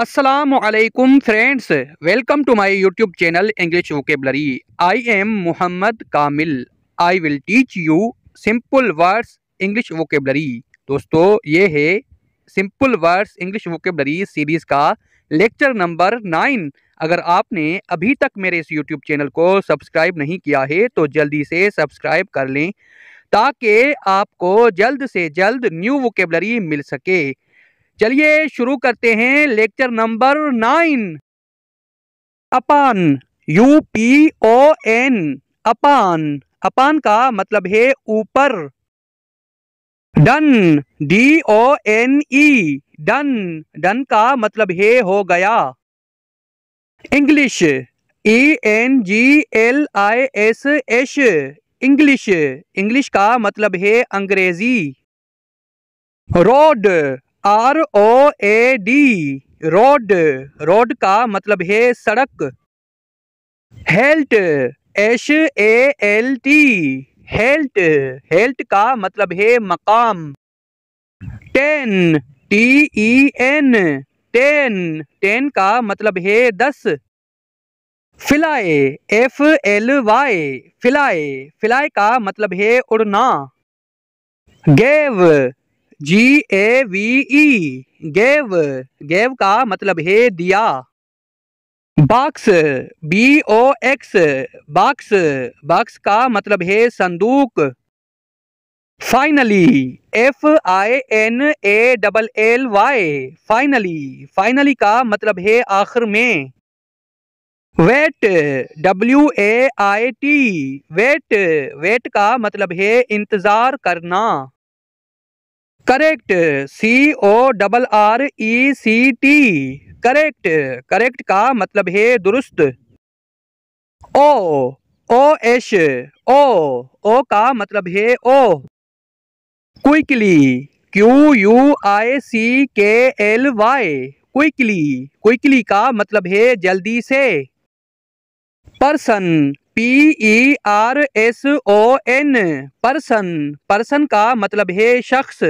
Aslam friends welcome to my YouTube channel English vocabulary I am Mohammad Kamil I will teach you simple words English vocabulary दोस्तों ये है simple words English vocabulary series का lecture number nine अगर आपने अभी तक मेरे इस यूट्यूब चैनल को सब्सक्राइब नहीं किया है तो जल्दी से सब्सक्राइब कर लें ताकि आपको जल्द से जल्द न्यू वोकेबलरी मिल सके चलिए शुरू करते हैं lecture number nine upon U P O N upon upon का मतलब है ऊपर done D O N E done done का मतलब है हो गया English E N G L I S S English English का मतलब है अंग्रेजी road R O A D road road का मतलब है सड़क halt H A L T halt halt का मतलब है मकाम ten T E N ten ten का मतलब है दस fly F L Y fly fly का मतलब है उड़ना gave G A V E gave gave का मतलब है दिया box B O X box box का मतलब है संदूक finally F I N A double L Y finally finally का मतलब है आखिर में wait W A I T wait wait का मतलब है इंतज़ार करना correct C O double R ई सी टी करेक्ट करेक्ट का मतलब है दुरुस्त ओ ओ एश ओ ओ का मतलब है O quickly Q U I C K L Y quickly quickly का मतलब है जल्दी से person P E R S O N person person का मतलब है शख्स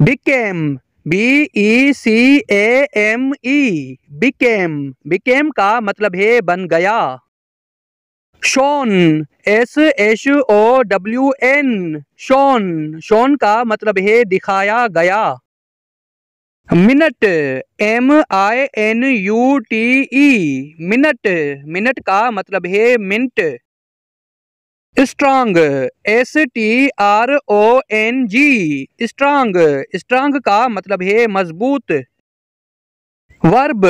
became B E C A M E became became का मतलब है बन गया shown S H O W N shown shown का मतलब है दिखाया गया minute M I N U T E minute minute का मतलब है minute strong S T R O N G strong strong का मतलब है मजबूत verb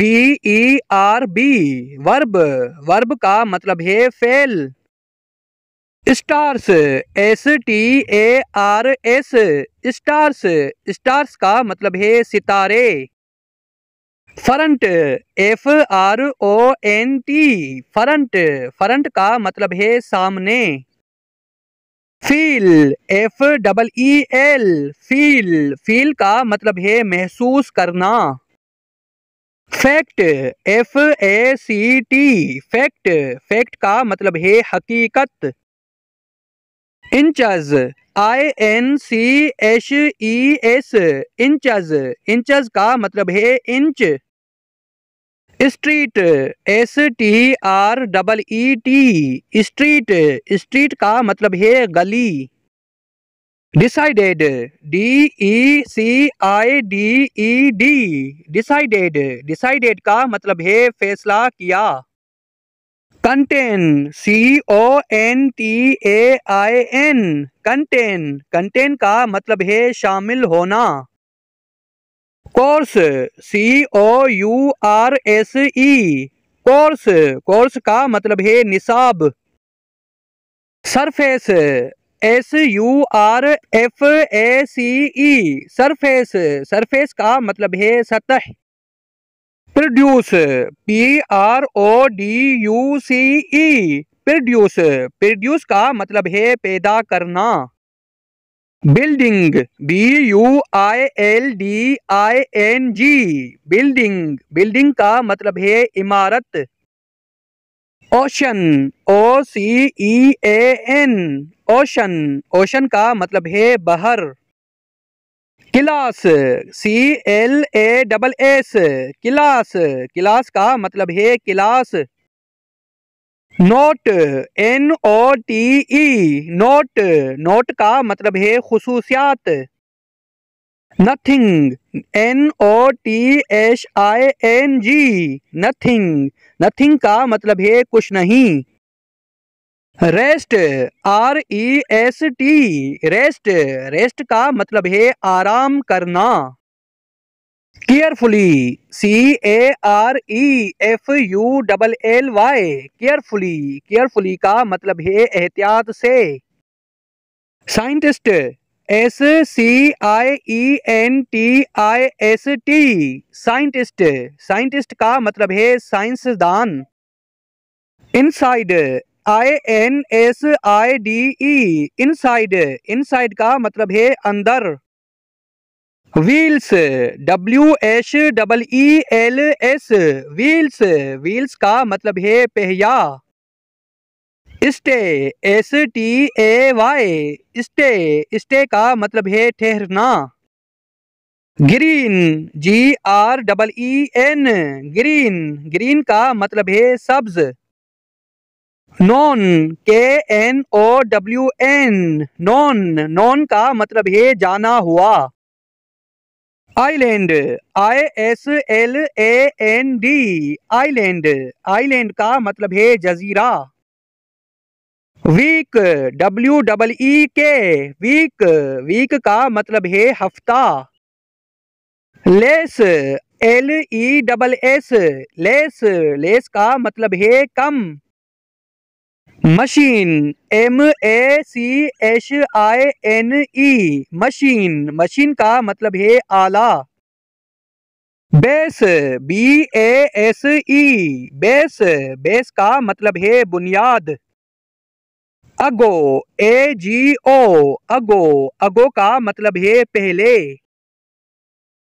V E R B verb verb का मतलब है फेल stars S T A R S stars stars का मतलब है सितारे front F R O N T front front का मतलब है सामने feel F double E L feel feel का मतलब है महसूस करना fact F A C T fact fact का मतलब है हकीकत inches I N C H E S inches inches का मतलब है inch street S T R double E T street street का मतलब है गली decided D E C I D E D decided decided का मतलब है फैसला किया contain C O N T A I N contain contain का मतलब है शामिल होना course C O U R S E course course का मतलब है निसाब surface S U R F A C E surface surface का मतलब है सतह produce P R O D U C E produce produce का मतलब है पैदा करना building B U I L D I N G building building का मतलब है इमारत ocean O C E A N ocean ocean का मतलब है बहर class C L A double S class class का मतलब है class note N O T E note note का मतलब है खसूसियात nothing N O T H I N G nothing nothing का मतलब है कुछ नहीं rest R E S T rest rest का मतलब है आराम करना carefully C A R E F U double L Y carefully carefully का मतलब है एहतियात से scientist S C I E N T I S T scientist scientist का मतलब है साइंसदान inside I N S I D E inside inside का मतलब है अंदर wheels W H double E L S wheels wheels का मतलब है पहिया stay S T A Y stay stay का मतलब है ठहरना green G R double E N green green का मतलब है सब्ज known K N O W N known known का मतलब है जाना हुआ island I S L A N D island island का मतलब है जजीरा week W double E K week week का मतलब है हफ्ता less L E double S less less का मतलब है कम machine M A C H I N E machine machine का मतलब है आला base B A S E base base का मतलब है बुनियाद अगो ए जी ओ अगो अगो का मतलब है पहले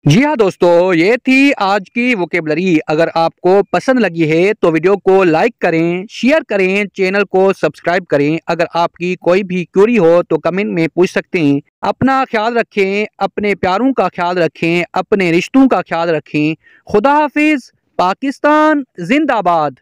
जी हाँ दोस्तों ये थी आज की वोकेबलरी अगर आपको पसंद लगी है तो वीडियो को लाइक करें शेयर करें चैनल को सब्सक्राइब करें अगर आपकी कोई भी क्यूरी हो तो कमेंट में पूछ सकते हैं अपना ख्याल रखें अपने प्यारों का ख्याल रखें अपने रिश्तों का ख्याल रखें खुदा हाफिज़ पाकिस्तान जिंदाबाद